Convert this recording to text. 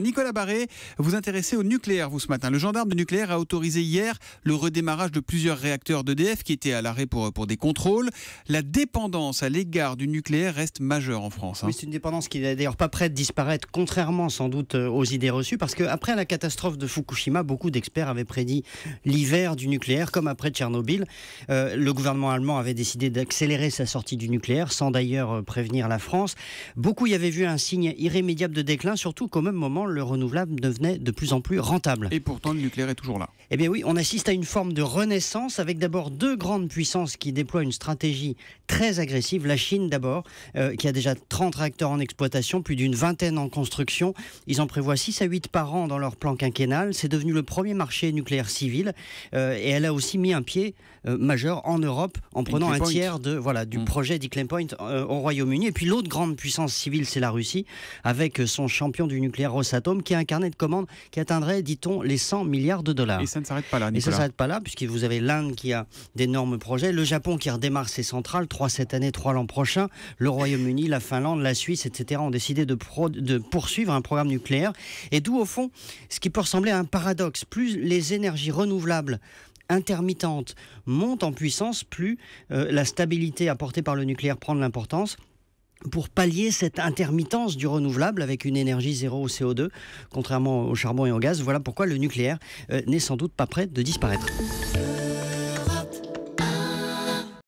Nicolas Barré, vous intéressez au nucléaire, vous, ce matin. Le gendarme de nucléaire a autorisé hier le redémarrage de plusieurs réacteurs d'EDF qui étaient à l'arrêt pour, pour des contrôles. La dépendance à l'égard du nucléaire reste majeure en France. Hein. c'est une dépendance qui n'est d'ailleurs pas prête de disparaître, contrairement sans doute euh, aux idées reçues, parce qu'après la catastrophe de Fukushima, beaucoup d'experts avaient prédit l'hiver du nucléaire, comme après Tchernobyl. Euh, le gouvernement allemand avait décidé d'accélérer sa sortie du nucléaire, sans d'ailleurs euh, prévenir la France. Beaucoup y avaient vu un signe irrémédiable de déclin, surtout qu'au même moment, le renouvelable devenait de plus en plus rentable. Et pourtant, le nucléaire est toujours là. Eh bien oui, on assiste à une forme de renaissance avec d'abord deux grandes puissances qui déploient une stratégie très agressive. La Chine d'abord, euh, qui a déjà 30 réacteurs en exploitation, plus d'une vingtaine en construction. Ils en prévoient 6 à 8 par an dans leur plan quinquennal. C'est devenu le premier marché nucléaire civil. Euh, et elle a aussi mis un pied euh, majeur en Europe en prenant un tiers de, voilà, du mm. projet d'Iclaim Point au Royaume-Uni. Et puis l'autre grande puissance civile, c'est la Russie, avec son champion du nucléaire Rosatom Rosatom, qui a un carnet de commandes qui atteindrait, dit-on, les 100 milliards de dollars. Et ça ne s'arrête pas là, Nicolas. Et ça ne s'arrête pas là, puisque vous avez l'Inde qui a d'énormes projets, le Japon qui redémarre ses centrales, trois cette année, trois l'an prochain, le Royaume-Uni, la Finlande, la Suisse, etc. ont décidé de, de poursuivre un programme nucléaire. Et d'où, au fond, ce qui peut ressembler à un paradoxe. Plus les énergies renouvelables intermittentes montent en puissance, plus euh, la stabilité apportée par le nucléaire prend de l'importance pour pallier cette intermittence du renouvelable avec une énergie zéro au CO2, contrairement au charbon et au gaz. Voilà pourquoi le nucléaire euh, n'est sans doute pas prêt de disparaître.